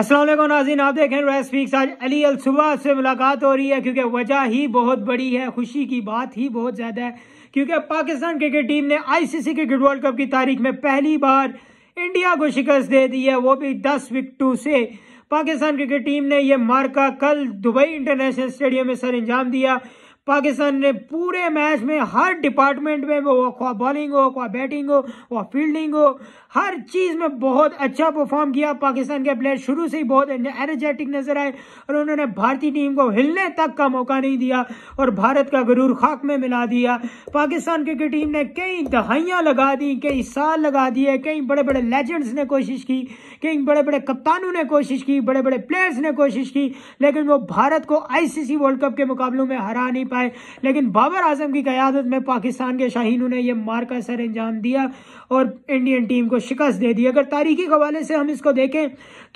असल नाजीन आप देख रहे हैं आज अली अल सुबह से मुलाकात हो रही है क्योंकि वजह ही बहुत बड़ी है खुशी की बात ही बहुत ज़्यादा है क्योंकि पाकिस्तान क्रिकेट टीम ने आईसीसी क्रिकेट वर्ल्ड कप की तारीख में पहली बार इंडिया को शिकस्त दे दी है वो भी दस विकटों से पाकिस्तान क्रिकेट टीम ने यह मार्का कल दुबई इंटरनेशनल स्टेडियम में सर अंजाम दिया पाकिस्तान ने पूरे मैच में हर डिपार्टमेंट में वो ख्वा बॉलिंग हो ख्वा बैटिंग हो वह फील्डिंग हो हर चीज़ में बहुत अच्छा परफॉर्म किया पाकिस्तान के प्लेयर शुरू से ही बहुत एनर्जेटिक नजर आए और उन्होंने भारतीय टीम को हिलने तक का मौका नहीं दिया और भारत का गरूर खाक में मिला दिया पाकिस्तान क्रिकेट टीम ने कई दहाइयाँ लगा दी कई साल लगा दिए कई बड़े बड़े लेजेंड्स ने कोशिश की कई बड़े बड़े कप्तानों ने कोशिश की बड़े बड़े प्लेयर्स ने कोशिश की लेकिन वो भारत को आईसीसी वर्ल्ड कप के मुकाबलों में हरा नहीं पाए लेकिन बाबर आजम की क्यादत में पाकिस्तान के शाहीनों ने यह मार का सर अंजाम दिया और इंडियन टीम को शिकस्त दे दी अगर तारीखी हवाले से हम इसको देखें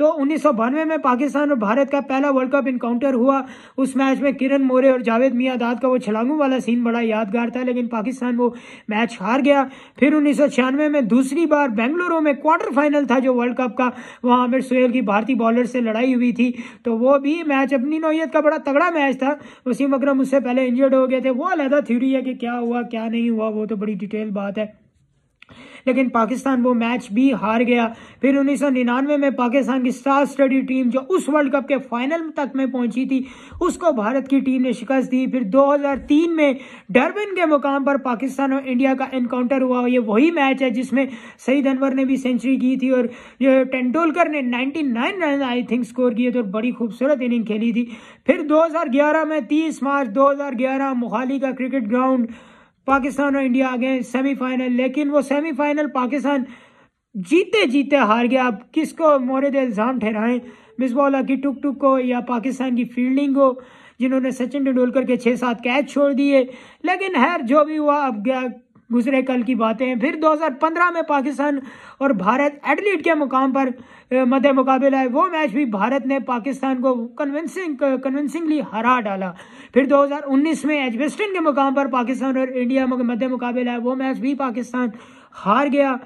तो उन्नीस में पाकिस्तान और भारत का पहला वर्ल्ड कप इनकाउंटर हुआ उस मैच में किरण मोरे और जावेद मियादाद का वो छलांगों वाला सीन बड़ा यादगार था लेकिन पाकिस्तान वो मैच हार गया फिर उन्नीस में दूसरी बार बेंगलुरु में क्वार्टर फाइनल था जो वर्ल्ड कप का वहाँ आमिर सुहेल की भारतीय बॉलर से लड़ाई हुई थी तो वो भी मैच अपनी नोयत का बड़ा तगड़ा मैच था वसीम अक्रम उससे पहले इंजर्ड हो गए थे वो अलहदा थ्योरी है कि क्या हुआ क्या नहीं हुआ वो तो बड़ी डिटेल बात है लेकिन पाकिस्तान वो मैच भी हार गया फिर उन्नीस में पाकिस्तान की स्टार स्टडी टीम जो उस वर्ल्ड कप के फाइनल तक में पहुंची थी उसको भारत की टीम ने शिकस्त दी फिर 2003 में डरबिन के मुकाम पर पाकिस्तान और इंडिया का एनकाउंटर हुआ ये वही मैच है जिसमें सईद अनवर ने भी सेंचुरी की थी और टेंडुलकर ने ninety run I think score किए थे और बड़ी खूबसूरत इनिंग खेली थी फिर ग्यारह में तीस मार्च ग्यारह मोहाली का क्रिकेट ग्राउंड पाकिस्तान और इंडिया आ गए सेमीफाइनल लेकिन वो सेमीफाइनल पाकिस्तान जीते जीते हार गया अब किसको मोरद इल्ज़ाम ठहराएं मिसबाला की टुक टुक को या पाकिस्तान की फील्डिंग को जिन्होंने सचिन तेंदुलकर के छः सात कैच छोड़ दिए लेकिन हैर जो भी हुआ अब गुजरे कल की बातें हैं फिर 2015 में पाकिस्तान और भारत एडलीट के मुकाम पर मद मुकाबला है वो मैच भी भारत ने पाकिस्तान को कन्विंसिंग कन्विंसिंगली हरा डाला फिर 2019 में एजबेस्टन के मुकाम पर पाकिस्तान और इंडिया मध्य मुकाबला है वो मैच भी पाकिस्तान हार गया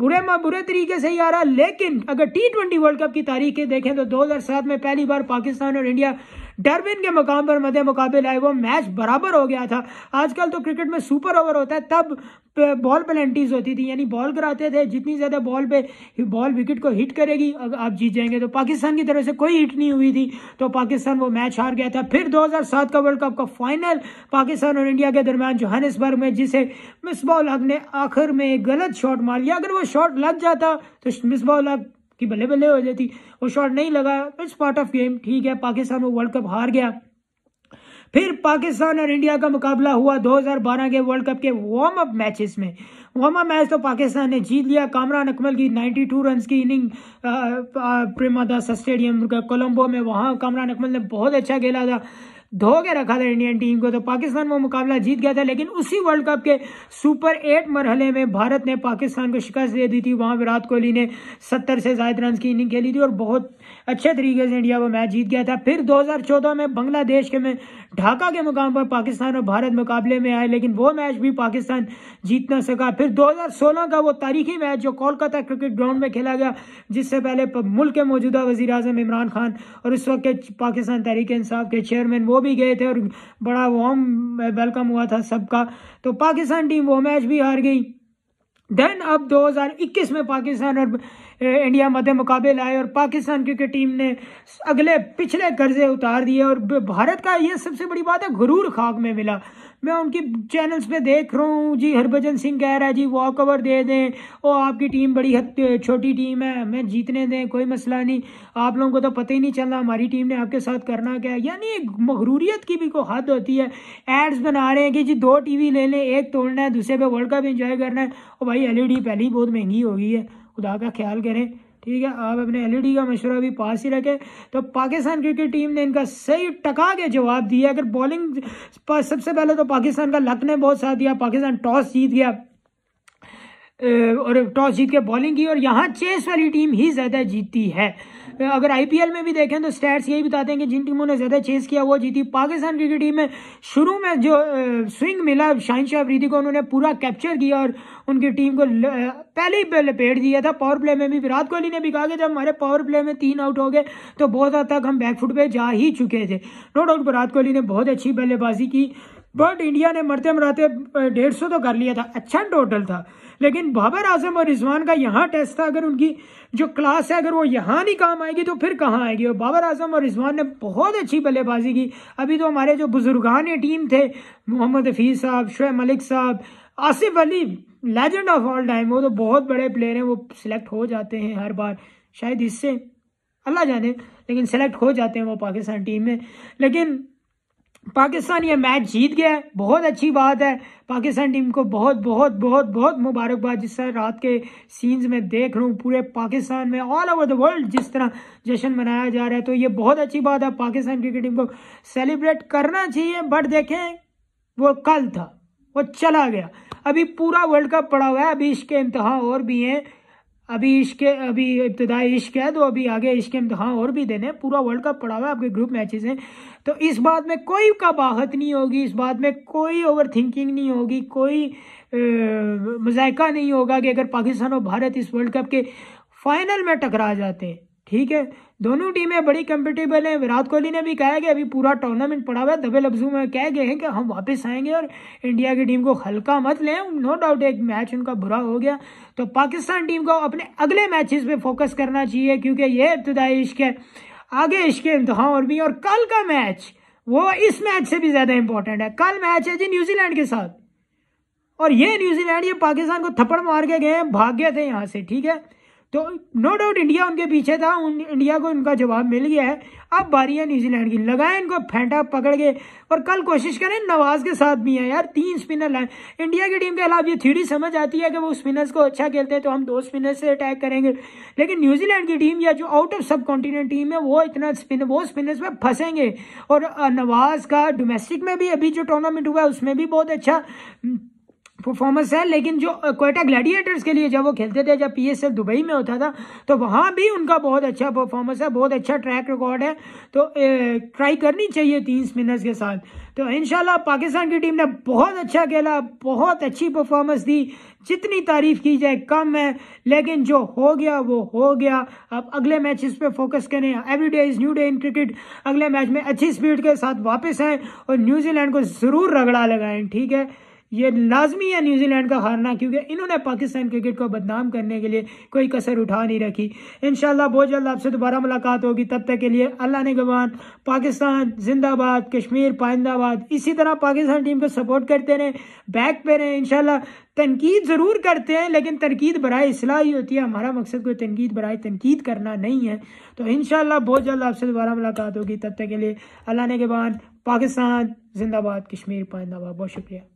बुरे में बुरे तरीके से ही आ रहा लेकिन अगर टी ट्वेंटी वर्ल्ड कप की तारीखें देखें तो दो में पहली बार पाकिस्तान और इंडिया डरबिन के मुकाम पर मध्य मुकाबले आए वो मैच बराबर हो गया था आजकल तो क्रिकेट में सुपर ओवर होता है तब बॉल पेनल्टीज होती थी यानी बॉल कराते थे जितनी ज़्यादा बॉल पे बॉल विकेट को हिट करेगी अगर आप जीत जाएंगे तो पाकिस्तान की तरफ से कोई हिट नहीं हुई थी तो पाकिस्तान वो मैच हार गया था फिर 2007 का वर्ल्ड कप का फाइनल पाकिस्तान और इंडिया के दरमियान जोहानसबर्ग में जिसे मिसबा हक ने आखिर में गलत शॉट मार लिया अगर वो शॉट लग जाता तो मिसबा हक कि बल्ले बल्ले हो जाती वो शॉट नहीं लगा इट्स पार्ट ऑफ गेम ठीक है पाकिस्तान वो वर्ल्ड कप हार गया फिर पाकिस्तान और इंडिया का मुकाबला हुआ 2012 के वर्ल्ड कप के वार्म अप मैचेस में वार्म अप मैच तो पाकिस्तान ने जीत लिया कामरान अकमल की 92 रन की इनिंग प्रेमादास स्टेडियम कोलंबो में वहाँ कामरान अकमल ने बहुत अच्छा खेला था धो के रखा था इंडियन टीम को तो पाकिस्तान वो मुकाबला जीत गया था लेकिन उसी वर्ल्ड कप के सुपर एट मरहले में भारत ने पाकिस्तान को शिकस्त दे दी थी वहाँ विराट कोहली ने सत्तर से जायद रन की इनिंग खेली थी और बहुत अच्छे तरीके से इंडिया वो मैच जीत गया था फिर 2014 में बांग्लादेश के में ढाका के मुकाम पर पाकिस्तान और भारत मुकाबले में आए लेकिन वो मैच भी पाकिस्तान जीत ना सका फिर 2016 का वो तारीखी मैच जो कोलकाता क्रिकेट ग्राउंड में खेला गया जिससे पहले मुल्क के मौजूदा वजी अजम इमरान खान और उस वक्त के पाकिस्तान तहरीक इंसाफ के चेयरमैन वो भी गए थे और बड़ा वार्म वेलकम हुआ था सबका तो पाकिस्तान टीम वो मैच भी हार गई देन अब 2021 में पाकिस्तान और इंडिया मध्य मुकाबले लाए और पाकिस्तान क्रिकेट टीम ने अगले पिछले कर्जे उतार दिए और भारत का ये सबसे बड़ी बात है गुरूर खाक में मिला मैं उनकी चैनल्स पे देख रहा हूँ जी हरभजन सिंह कह रहा है जी वॉक ओवर दे दें और आपकी टीम बड़ी छोटी टीम है मैं जीतने दें कोई मसला नहीं आप लोगों को तो पता ही नहीं चल रहा हमारी टीम ने आपके साथ करना क्या है यानी मकरूरीत की भी कोई हद होती है एड्स बना रहे हैं कि जी दो टीवी ले लें एक तोड़ना है दूसरे पे वर्ल्ड कप इंजॉय करना है और भाई डी e पहले ही बहुत महंगी हो गई है खुदा का ख्याल करें ठीक है आप अपने एलईडी e का मशवरा भी पास ही रखें तो पाकिस्तान क्रिकेट टीम ने इनका सही टका के जवाब दिया अगर बॉलिंग पर सबसे पहले तो पाकिस्तान का लक ने बहुत साथ दिया पाकिस्तान टॉस जीत गया और टॉस जीत के बॉलिंग की और यहाँ चेस वाली टीम ही ज़्यादा जीती है अगर आईपीएल में भी देखें तो स्टैट्स यही बताते हैं कि जिन टीमों ने ज़्यादा चेस किया वो जीती पाकिस्तान क्रिकेट टीम में शुरू में जो स्विंग मिला शाहिन शाह अफरीदी को उन्होंने पूरा कैप्चर किया और उनकी टीम को पहले ही लपेट दिया था पावर प्ले में भी विराट कोहली ने भी कहा कि जब हमारे पावर प्ले में तीन आउट हो गए तो बहुत हद तक हम बैकफुट पर जा ही चुके थे नो डाउट विराट कोहली ने बहुत अच्छी बल्लेबाजी की बट इंडिया ने मरते मराते डेढ़ सौ तो कर लिया था अच्छा टोटल था लेकिन बाबर आजम और रिजवान का यहाँ टेस्ट था अगर उनकी जो क्लास है अगर वो यहाँ नहीं काम आएगी तो फिर कहाँ आएगी और बाबर आजम और रिजवान ने बहुत अच्छी बल्लेबाजी की अभी तो हमारे जो बुजुर्गान टीम थे मोहम्मद हफीज़ साहब शुय मलिक साहब Asif Ali legend of all time वो तो बहुत बड़े प्लेयर हैं वो सिलेक्ट हो जाते हैं हर बार शायद इससे अल्लाह जाने लेकिन सेलेक्ट हो जाते हैं वो पाकिस्तान टीम में लेकिन पाकिस्तान ये मैच जीत गया है बहुत अच्छी बात है पाकिस्तान टीम को बहुत बहुत बहुत बहुत मुबारकबाद जिस तरह रात के सीन्स में देख रहा हूँ पूरे पाकिस्तान में ऑल ओवर द वर्ल्ड जिस तरह जश्न मनाया जा रहा है तो ये बहुत अच्छी बात है पाकिस्तान क्रिकेट टीम को सेलिब्रेट करना चाहिए बट देखें वो कल था वो चला गया अभी पूरा वर्ल्ड कप पड़ा हुआ है अभी इसके इंतहा और भी हैं अभी इश्क अभी इब्तदा इश्क है तो अभी आगे इश्क इम्तहान तो और भी देने पूरा वर्ल्ड कप पड़ा हुआ है आपके ग्रुप मैचेस हैं तो इस बात में कोई कबाहत नहीं होगी इस बात में कोई ओवर थिंकिंग नहीं होगी कोई मजायका नहीं होगा कि अगर पाकिस्तान और भारत इस वर्ल्ड कप के फाइनल में टकरा जाते हैं ठीक है दोनों टीमें बड़ी कंपेटेबल हैं विराट कोहली ने भी कहा है कि अभी पूरा टूर्नामेंट पड़ा हुआ है दबे लफ्जों में कह गए हैं कि हम वापस आएंगे और इंडिया की टीम को हल्का मत लें नो डाउट एक मैच उनका बुरा हो गया तो पाकिस्तान टीम को अपने अगले मैचेस पे फोकस करना चाहिए क्योंकि ये इब्तदाई इश्क है आगे इश्क इंतहा और भी और कल का मैच वो इस मैच से भी ज़्यादा इंपॉर्टेंट है कल मैच है जी न्यूजीलैंड के साथ और ये न्यूजीलैंड ये पाकिस्तान को थप्पड़ मार के गए हैं भाग्य थे यहाँ से ठीक है तो नो डाउट इंडिया उनके पीछे था उन, इंडिया को उनका जवाब मिल गया है अब बारी है न्यूजीलैंड की लगाएं इनको फेंटा पकड़ के और कल कोशिश करें नवाज के साथ भी है यार तीन स्पिनर लाएं इंडिया की टीम के अलावा ये थ्योरी समझ आती है कि वो स्पिनर्स को अच्छा खेलते हैं तो हम दो स्पिनर्स से अटैक करेंगे लेकिन न्यूजीलैंड की टीम या जो out of subcontinent team है वो इतना स्पिन वो स्पिनर्स में फंसेंगे और नवाज का डोमेस्टिक में भी अभी जो टूर्नामेंट हुआ है उसमें भी बहुत अच्छा परफॉर्मेंस है लेकिन जो कोयटा ग्लैडिएटर्स के लिए जब वो खेलते थे जब पी दुबई में होता था तो वहाँ भी उनका बहुत अच्छा परफॉर्मेंस है बहुत अच्छा ट्रैक रिकॉर्ड है तो ट्राई करनी चाहिए तीन स्पिनर्स के साथ तो इन पाकिस्तान की टीम ने बहुत अच्छा खेला बहुत अच्छी परफॉर्मेंस दी जितनी तारीफ की जाए कम है लेकिन जो हो गया वो हो गया अब अगले मैच इस पर फोकस करें every day is new day in cricket अगले मैच में अच्छी स्पीड के साथ वापस आएँ और न्यूजीलैंड को ज़रूर रगड़ा लगाएं ठीक है ये लाजमी है न्यूजीलैंड का हारना क्योंकि इन्होंने पाकिस्तान क्रिकेट को बदनाम करने के लिए कोई कसर उठा नहीं रखी इन बहुत जल्द आपसे दोबारा मुलाकात होगी तब तक के लिए अल्लाह ने गवान पाकिस्तान जिंदाबाद कश्मीर पाइंदाबाद इसी तरह पाकिस्तान टीम को सपोर्ट करते रहें बैक पे रहें इनशाला तनकीद ज़रूर करते हैं लेकिन तनकीद बरए असलाह ही होती है हमारा मकसद कोई तनकीद बरए तनकीद करना नहीं है तो इन बहुत जल्द आपसे दोबारा मुलाकात होगी तब तक के लिए अल्लाह ने गवान पाकिस्तान जिंदाबाद कश्मीर पाइंदाबाद बहुत शुक्रिया